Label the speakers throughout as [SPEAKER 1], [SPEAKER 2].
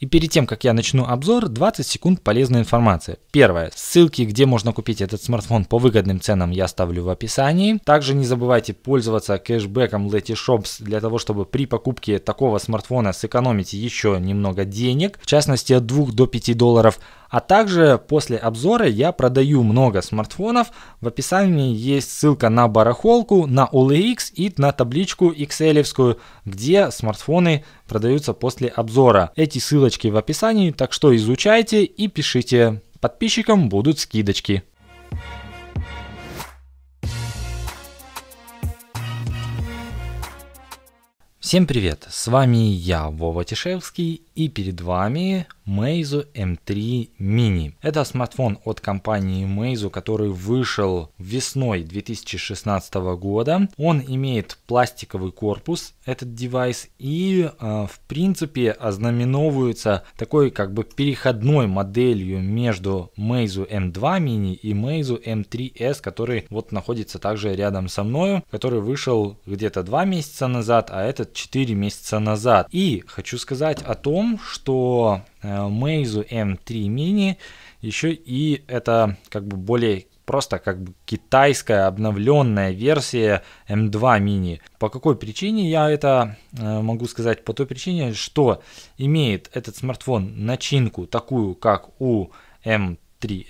[SPEAKER 1] И перед тем, как я начну обзор, 20 секунд полезной информации. Первое. Ссылки, где можно купить этот смартфон по выгодным ценам, я оставлю в описании. Также не забывайте пользоваться кэшбэком Lety Shops для того, чтобы при покупке такого смартфона сэкономить еще немного денег, в частности от 2 до 5 долларов. А также после обзора я продаю много смартфонов. В описании есть ссылка на барахолку, на OLX и на табличку excel где смартфоны продаются после обзора. Эти ссылочки в описании, так что изучайте и пишите. Подписчикам будут скидочки. Всем привет! С вами я, Вова Тишевский, и перед вами Meizu M3 Mini. Это смартфон от компании Meizu, который вышел весной 2016 года. Он имеет пластиковый корпус, этот девайс, и э, в принципе ознаменовывается такой как бы переходной моделью между Meizu M2 Mini и Meizu M3S, который вот находится также рядом со мною, который вышел где-то 2 месяца назад, а этот 4 месяца назад. И хочу сказать о том, том, что э, Meizu M3 Mini еще и это как бы более просто как бы китайская обновленная версия M2 эм Mini. По какой причине я это э, могу сказать? По той причине, что имеет этот смартфон начинку такую, как у M3S, эм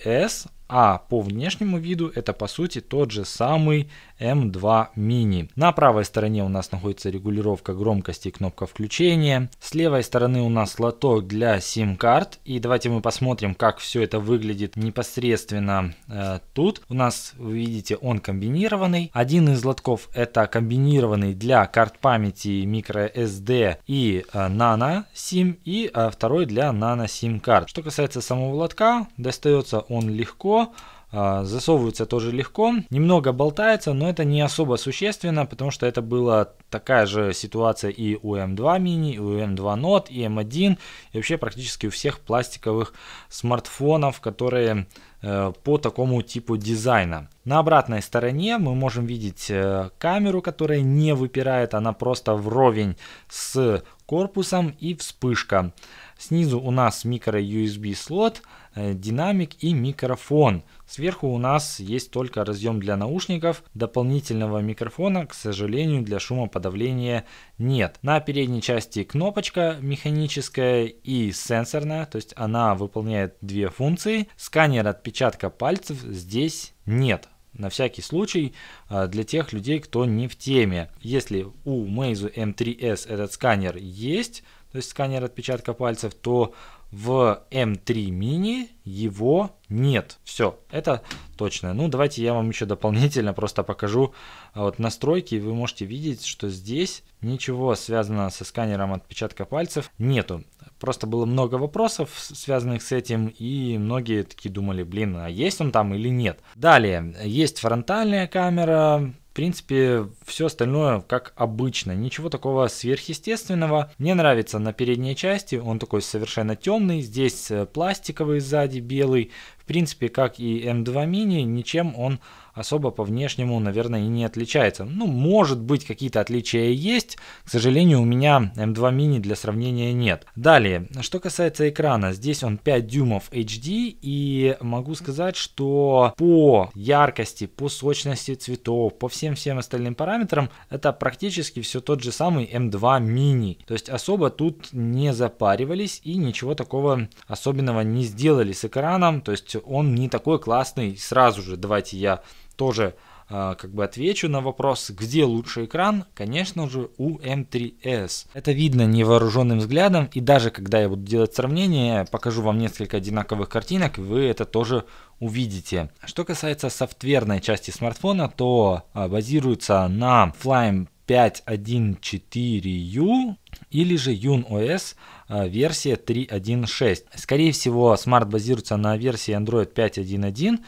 [SPEAKER 1] а по внешнему виду это по сути тот же самый M2 эм Mini. На правой стороне у нас находится регулировка громкости и кнопка включения. С левой стороны у нас лоток для сим-карт. И давайте мы посмотрим, как все это выглядит непосредственно э, тут. У нас, вы видите, он комбинированный. Один из лотков это комбинированный для карт памяти microSD и э, Nano SIM. И э, второй для Nano SIM карт. Что касается самого лотка, достается он легко легко, а, засовываются тоже легко, немного болтается, но это не особо существенно, потому что это была такая же ситуация и у M2 mini, и у M2 Note, и M1, и вообще практически у всех пластиковых смартфонов, которые э, по такому типу дизайна. На обратной стороне мы можем видеть э, камеру, которая не выпирает, она просто вровень с корпусом и вспышка. Снизу у нас микро USB слот, Э, динамик и микрофон. Сверху у нас есть только разъем для наушников, дополнительного микрофона, к сожалению, для шумоподавления нет. На передней части кнопочка механическая и сенсорная, то есть она выполняет две функции. Сканер отпечатка пальцев здесь нет на всякий случай э, для тех людей, кто не в теме. Если у Meizu M3S этот сканер есть, то есть сканер отпечатка пальцев, то в M3 эм mini его нет. Все, это точно. Ну, давайте я вам еще дополнительно просто покажу а, вот настройки. Вы можете видеть, что здесь ничего связанного со сканером отпечатка пальцев нету. Просто было много вопросов, связанных с этим, и многие такие думали, блин, а есть он там или нет. Далее, есть фронтальная камера, в принципе, все остальное как обычно. Ничего такого сверхъестественного. Мне нравится на передней части. Он такой совершенно темный. Здесь э, пластиковый сзади, белый. В принципе, как и m 2 Mini, ничем он особо по внешнему, наверное, и не отличается. Ну, может быть, какие-то отличия есть. К сожалению, у меня M2 эм mini для сравнения нет. Далее, что касается экрана, здесь он 5 дюймов HD, и могу сказать, что по яркости, по сочности цветов, по всем-всем остальным параметрам, это практически все тот же самый M2 эм mini. То есть особо тут не запаривались и ничего такого особенного не сделали с экраном. То есть он не такой классный сразу же. Давайте я тоже а, как бы отвечу на вопрос, где лучший экран, конечно же у M3S. Это видно невооруженным взглядом и даже когда я буду делать сравнение, покажу вам несколько одинаковых картинок, вы это тоже увидите. Что касается софтверной части смартфона, то а, базируется на Flyme 5.1.4U или же YunOS а, версия 3.1.6. Скорее всего, смарт базируется на версии Android 5.1.1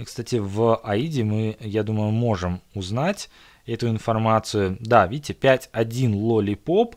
[SPEAKER 1] и, кстати, в АИДе мы, я думаю, можем узнать эту информацию. Да, видите, 5.1 лолипоп,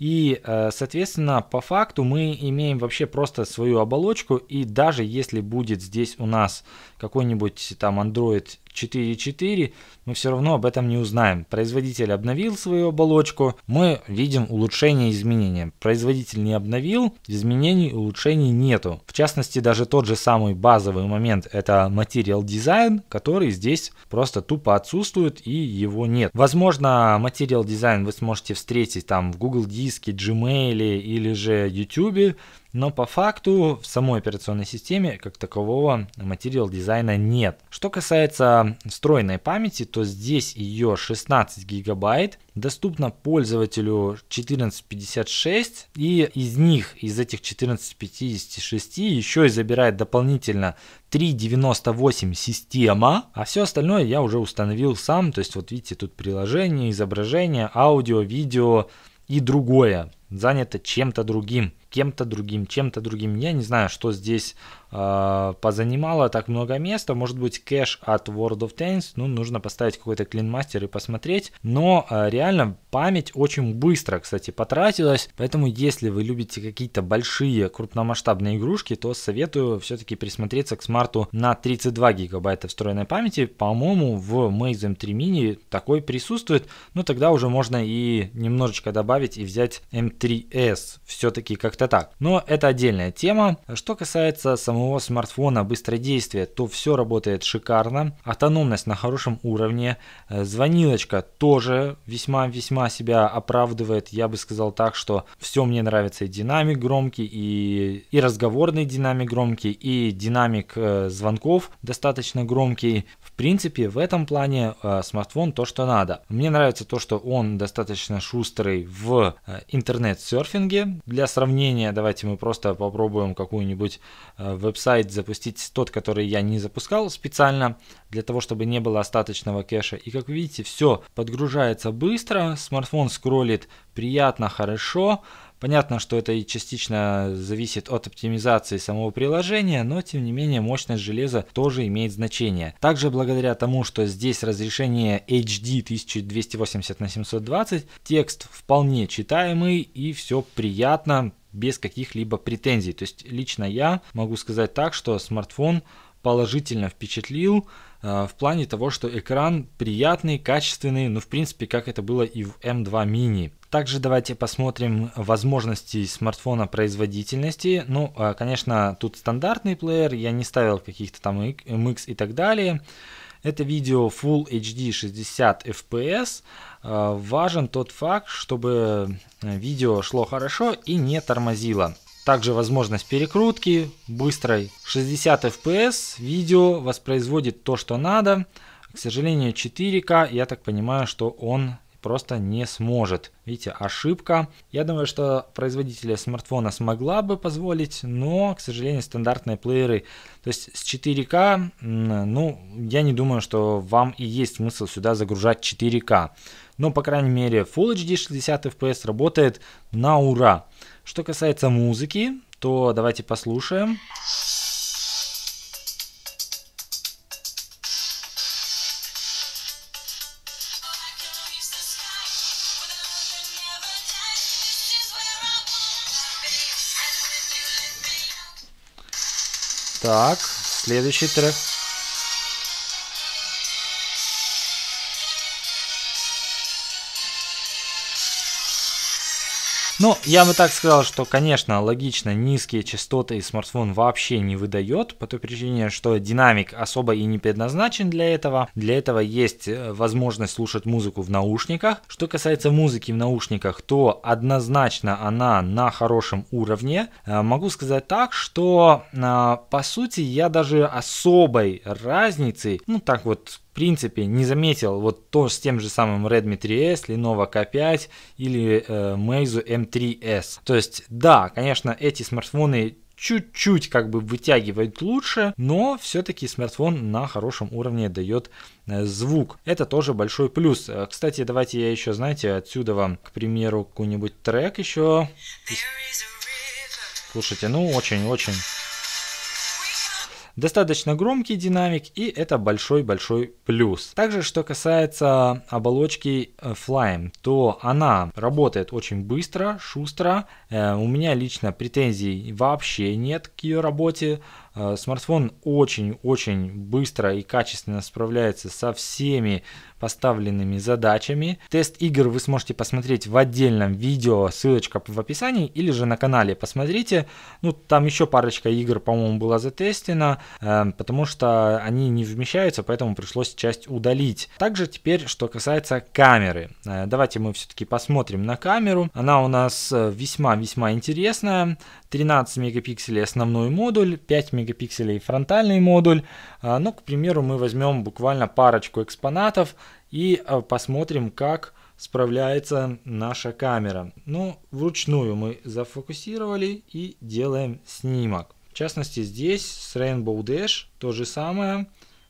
[SPEAKER 1] И, э, соответственно, по факту мы имеем вообще просто свою оболочку. И даже если будет здесь у нас какой-нибудь там Android 4.4, мы все равно об этом не узнаем. Производитель обновил свою оболочку, мы видим улучшение изменения. Производитель не обновил, изменений, улучшений нету. В частности, даже тот же самый базовый момент, это материал дизайн, который здесь просто тупо отсутствует и его нет. Возможно, материал дизайн вы сможете встретить там в Google диске, Gmail или же YouTube, но по факту в самой операционной системе как такового материал дизайна нет. Что касается встроенной памяти, то здесь ее 16 гигабайт, доступно пользователю 1456 и из них, из этих 1456 еще и забирает дополнительно 3.98 система, а все остальное я уже установил сам, то есть вот видите тут приложение, изображение, аудио, видео и другое, занято чем-то другим кем-то другим, чем-то другим. Я не знаю, что здесь э, позанимало так много места. Может быть, кэш от World of Tanks. Ну, нужно поставить какой-то клинмастер и посмотреть. Но э, реально память очень быстро, кстати, потратилась. Поэтому, если вы любите какие-то большие крупномасштабные игрушки, то советую все-таки присмотреться к смарту на 32 гигабайта встроенной памяти. По-моему, в Maze M3 Mini такой присутствует. Но ну, тогда уже можно и немножечко добавить и взять M3S. Все-таки как то как-то так. Но это отдельная тема. Что касается самого смартфона быстродействия, то все работает шикарно. Автономность на хорошем уровне. Э, звонилочка тоже весьма-весьма себя оправдывает. Я бы сказал так, что все мне нравится. И динамик громкий, и, и разговорный динамик громкий, и динамик э, звонков достаточно громкий. В принципе, в этом плане э, смартфон то, что надо. Мне нравится то, что он достаточно шустрый в э, интернет-серфинге. Для сравнения менее, давайте мы просто попробуем какую-нибудь э, веб-сайт запустить, тот, который я не запускал специально, для того, чтобы не было остаточного кэша. И как видите, все подгружается быстро, смартфон скроллит приятно, хорошо. Понятно, что это и частично зависит от оптимизации самого приложения, но тем не менее мощность железа тоже имеет значение. Также благодаря тому, что здесь разрешение HD 1280 на 720, текст вполне читаемый и все приятно, без каких-либо претензий. То есть лично я могу сказать так, что смартфон положительно впечатлил э, в плане того, что экран приятный, качественный, ну в принципе как это было и в M2 эм mini. Также давайте посмотрим возможности смартфона производительности. Ну, э, конечно, тут стандартный плеер, я не ставил каких-то там MX эм и так далее. Это видео Full HD 60 FPS. Важен тот факт, чтобы э, видео шло хорошо и не тормозило. Также возможность перекрутки быстрой. 60 FPS видео воспроизводит то, что надо. К сожалению, 4К, я так понимаю, что он просто не сможет. Видите, ошибка. Я думаю, что производители смартфона смогла бы позволить, но, к сожалению, стандартные плееры, то есть с 4К, ну, я не думаю, что вам и есть смысл сюда загружать 4К. Но, по крайней мере, Full HD 60 FPS работает на ура. Что касается музыки, то давайте Послушаем. Так, следующий трек. Ну, я бы так сказал, что, конечно, логично, низкие частоты смартфон вообще не выдает, по той причине, что динамик особо и не предназначен для этого. Для этого есть э, возможность слушать музыку в наушниках. Что касается музыки в наушниках, то однозначно она на хорошем уровне. Э, могу сказать так, что а, по сути я даже особой разницы, ну так вот принципе не заметил вот то с тем же самым Redmi 3S, Lenovo K5 или э, Meizu M3S. Эм то есть, да, конечно, эти смартфоны чуть-чуть как бы вытягивает лучше, но все-таки смартфон на хорошем уровне дает э, звук. Это тоже большой плюс. Э, кстати, давайте я еще, знаете, отсюда вам, к примеру, какой-нибудь трек еще. Слушайте, ну очень-очень Достаточно громкий динамик и это большой-большой плюс. Также, что касается оболочки э, Flyme, то она работает очень быстро, шустро. Э, у меня лично претензий вообще нет к ее работе. Э, смартфон очень-очень быстро и качественно справляется со всеми поставленными задачами. Тест игр вы сможете посмотреть в отдельном видео, ссылочка в описании или же на канале посмотрите. Ну, там еще парочка игр, по-моему, была затестена, э, потому что они не вмещаются, поэтому пришлось часть удалить. Также теперь, что касается камеры. Э, давайте мы все-таки посмотрим на камеру. Она у нас весьма-весьма интересная. 13 мегапикселей основной модуль, 5 мегапикселей мегапикселей фронтальный модуль. А, ну, к примеру, мы возьмем буквально парочку экспонатов и а, посмотрим, как справляется наша камера. Ну, вручную мы зафокусировали и делаем снимок. В частности, здесь с Rainbow Dash то же самое.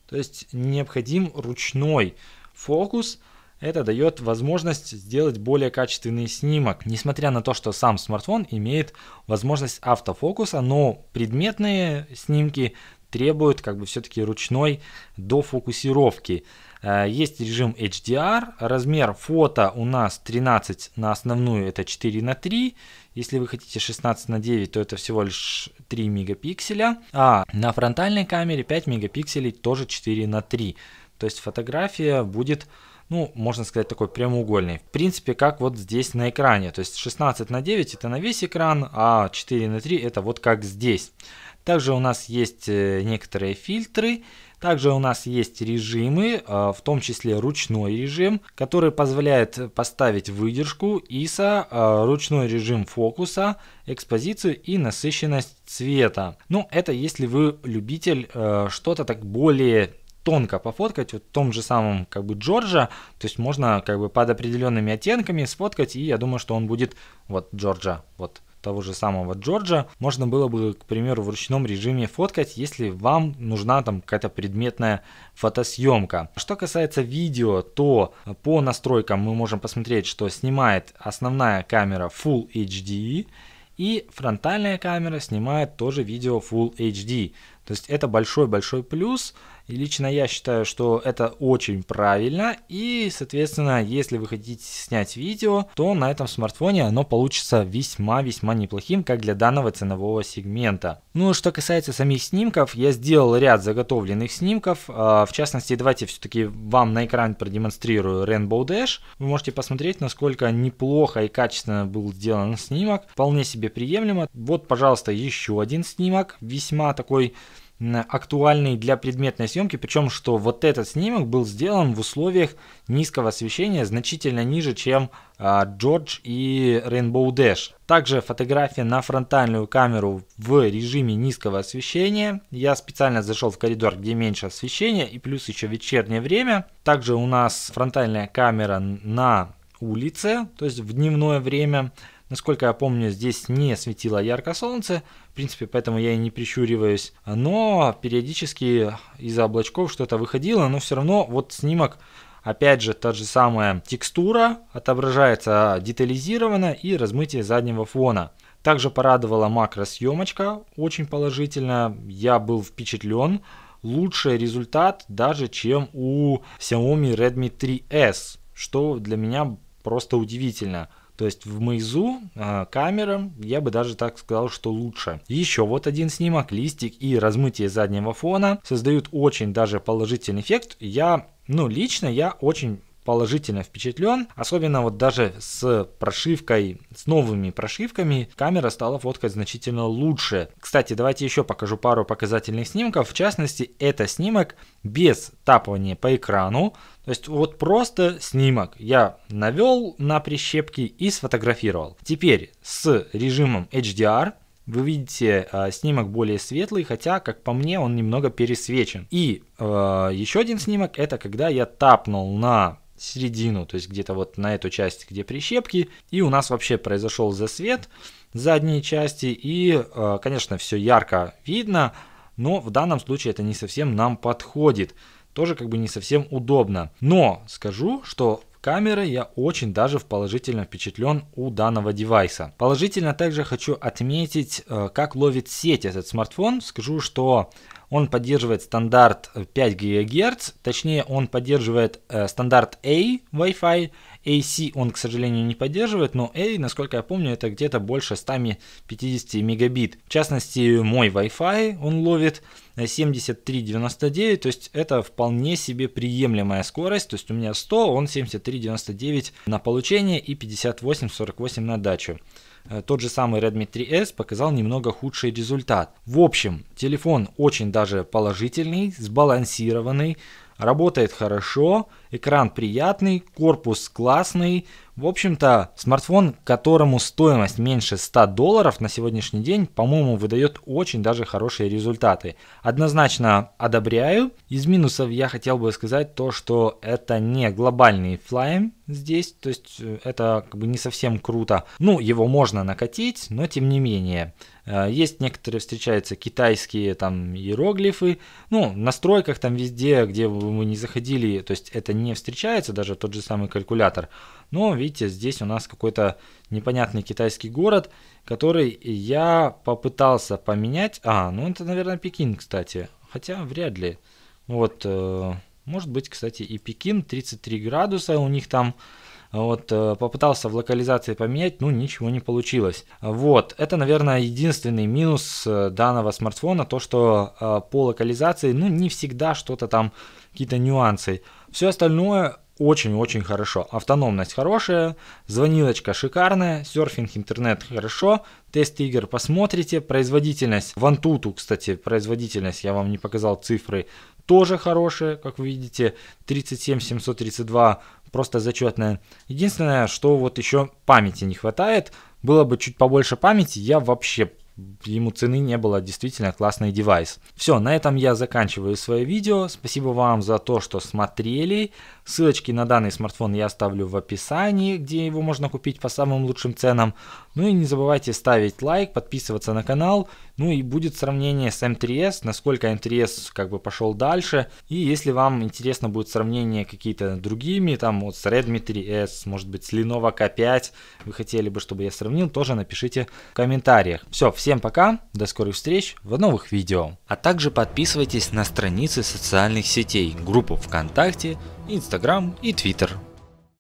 [SPEAKER 1] То есть необходим ручной фокус, это дает возможность сделать более качественный снимок, несмотря на то, что сам смартфон имеет возможность автофокуса, но предметные снимки требуют как бы все-таки ручной дофокусировки. Э, есть режим HDR, размер фото у нас 13 на основную, это 4 на 3. Если вы хотите 16 на 9, то это всего лишь 3 мегапикселя. А на фронтальной камере 5 мегапикселей тоже 4 на 3. То есть фотография будет ну, можно сказать, такой прямоугольный. В принципе, как вот здесь на экране. То есть 16 на 9 это на весь экран, а 4 на 3 это вот как здесь. Также у нас есть э, некоторые фильтры, также у нас есть режимы, э, в том числе ручной режим, который позволяет поставить выдержку ISO, э, ручной режим фокуса, экспозицию и насыщенность цвета. Ну, это если вы любитель что-то так более тонко пофоткать, вот в том же самом как бы Джорджа, то есть можно как бы под определенными оттенками сфоткать, и я думаю, что он будет вот Джорджа, вот того же самого Джорджа, можно было бы, к примеру, в ручном режиме фоткать, если вам нужна там какая-то предметная фотосъемка. Что касается видео, то по настройкам мы можем посмотреть, что снимает основная камера Full HD, и фронтальная камера снимает тоже видео Full HD. То есть это большой-большой плюс. И лично я считаю, что это очень правильно. И, соответственно, если вы хотите снять видео, то на этом смартфоне оно получится весьма-весьма неплохим, как для данного ценового сегмента. Ну, что касается самих снимков, я сделал ряд заготовленных снимков. А, в частности, давайте все-таки вам на экран продемонстрирую Rainbow Dash. Вы можете посмотреть, насколько неплохо и качественно был сделан снимок. Вполне себе приемлемо. Вот, пожалуйста, еще один снимок. Весьма такой актуальный для предметной съемки, причем что вот этот снимок был сделан в условиях низкого освещения, значительно ниже, чем а, Джордж и Rainbow Dash. Также фотография на фронтальную камеру в режиме низкого освещения. Я специально зашел в коридор, где меньше освещения и плюс еще вечернее время. Также у нас фронтальная камера на улице, то есть в дневное время. Насколько я помню, здесь не светило ярко солнце, в принципе, поэтому я и не прищуриваюсь. Но периодически из-за облачков что-то выходило, но все равно вот снимок Опять же, та же самая текстура отображается детализированно и размытие заднего фона. Также порадовала макросъемочка, очень положительно. Я был впечатлен. Лучший результат даже, чем у Xiaomi Redmi 3S, что для меня просто удивительно. То есть в Meizu э, а, камера, я бы даже так сказал, что лучше. Еще вот один снимок, листик и размытие заднего фона создают очень даже положительный эффект. Я ну, лично я очень положительно впечатлен. Особенно вот даже с прошивкой, с новыми прошивками, камера стала фоткать значительно лучше. Кстати, давайте еще покажу пару показательных снимков. В частности, это снимок без тапывания по экрану. То есть вот просто снимок я навел на прищепки и сфотографировал. Теперь с режимом HDR вы видите э, снимок более светлый, хотя, как по мне, он немного пересвечен. И э, а, еще один снимок это когда я тапнул на середину, то есть где-то вот на эту часть, где прищепки, и у нас вообще произошел засвет задней части, и, э, конечно, все ярко видно, но в данном случае это не совсем нам подходит, тоже как бы не совсем удобно. Но скажу, что камеры я очень даже в положительно впечатлен у данного девайса. Положительно также хочу отметить, э, как ловит сеть этот смартфон. Скажу, что он поддерживает стандарт 5 ГГц, точнее он поддерживает э, стандарт A Wi-Fi. AC он, к сожалению, не поддерживает, но A, насколько я помню, это где-то больше 150 мегабит. В частности, мой Wi-Fi он ловит 73.99, то есть это вполне себе приемлемая скорость, то есть у меня 100, он 73.99 на получение и 58.48 на дачу. Э, тот же самый Redmi 3S показал немного худший результат. В общем, телефон очень даже положительный, сбалансированный, Работает хорошо, экран приятный, корпус классный. В общем-то, смартфон, которому стоимость меньше 100 долларов на сегодняшний день, по-моему, выдает очень даже хорошие результаты. Однозначно одобряю. Из минусов я хотел бы сказать то, что это не глобальный флайм здесь, то есть э, это как бы не совсем круто. Ну, его можно накатить, но тем не менее. Э, есть некоторые, встречаются китайские там иероглифы, ну, на стройках там везде, где бы мы не заходили, то есть это не встречается, даже тот же самый калькулятор. Но, видите, здесь у нас какой-то непонятный китайский город, который я попытался поменять. А, ну это, наверное, Пекин, кстати, хотя вряд ли. Вот, э, может быть, кстати, и Пекин, 33 градуса у них там, вот, э, попытался в локализации поменять, ну ничего не получилось. Вот, это, наверное, единственный минус э, данного смартфона, то, что э, по локализации, ну не всегда что-то там, какие-то нюансы. Все остальное очень-очень хорошо. Автономность хорошая, звонилочка шикарная, серфинг, интернет хорошо, тест игр посмотрите, производительность, в Antutu, кстати, производительность, я вам не показал цифры, тоже хорошая, как вы видите, 37732, просто зачетная. Единственное, что вот еще памяти не хватает, было бы чуть побольше памяти, я вообще ему цены не было, действительно классный девайс. Все, на этом я заканчиваю свое видео. Спасибо вам за то, что смотрели. Ссылочки на данный смартфон я оставлю в описании, где его можно купить по самым лучшим ценам. Ну и не забывайте ставить лайк, подписываться на канал. Ну и будет сравнение с M3S, насколько M3S как бы пошел дальше. И если вам интересно будет сравнение какие-то другими, там вот с Redmi 3S, может быть с Lenovo K5, вы хотели бы, чтобы я сравнил, тоже напишите в комментариях. Все, всем Всем пока, до скорых встреч в новых видео. А также подписывайтесь на страницы социальных сетей, группу ВКонтакте, Инстаграм и Твиттер.